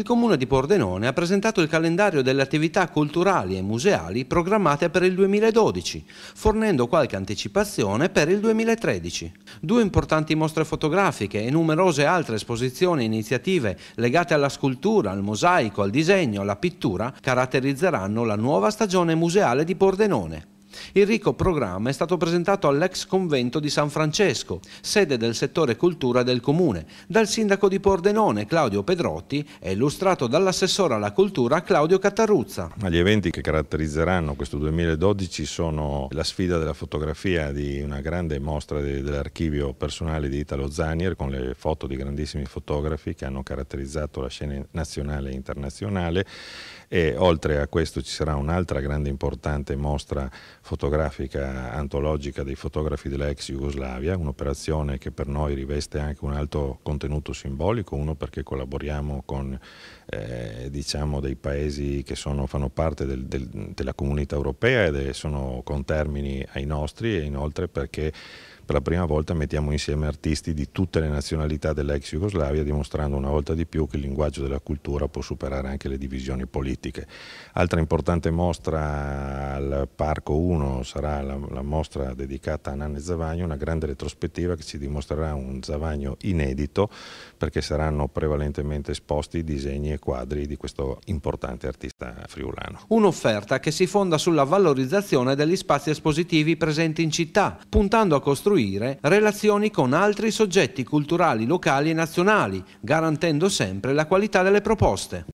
il Comune di Pordenone ha presentato il calendario delle attività culturali e museali programmate per il 2012, fornendo qualche anticipazione per il 2013. Due importanti mostre fotografiche e numerose altre esposizioni e iniziative legate alla scultura, al mosaico, al disegno, alla pittura caratterizzeranno la nuova stagione museale di Pordenone. Il ricco programma è stato presentato all'ex convento di San Francesco, sede del settore cultura del comune, dal sindaco di Pordenone Claudio Pedrotti e illustrato dall'assessore alla cultura Claudio Cattaruzza. Gli eventi che caratterizzeranno questo 2012 sono la sfida della fotografia di una grande mostra dell'archivio personale di Italo Zanier con le foto di grandissimi fotografi che hanno caratterizzato la scena nazionale e internazionale e oltre a questo ci sarà un'altra grande importante mostra fotografica antologica dei fotografi dell'ex ex Jugoslavia, un'operazione che per noi riveste anche un alto contenuto simbolico, uno perché collaboriamo con eh, diciamo dei paesi che sono, fanno parte del, del, della comunità europea e sono con termini ai nostri e inoltre perché per la prima volta mettiamo insieme artisti di tutte le nazionalità dell'ex Jugoslavia, dimostrando una volta di più che il linguaggio della cultura può superare anche le divisioni politiche. Altra importante mostra al Parco 1 sarà la, la mostra dedicata a Nanne Zavagno, una grande retrospettiva che ci dimostrerà un Zavagno inedito perché saranno prevalentemente esposti disegni e quadri di questo importante artista friulano. Un'offerta che si fonda sulla valorizzazione degli spazi espositivi presenti in città, puntando a costruire costruire relazioni con altri soggetti culturali locali e nazionali, garantendo sempre la qualità delle proposte.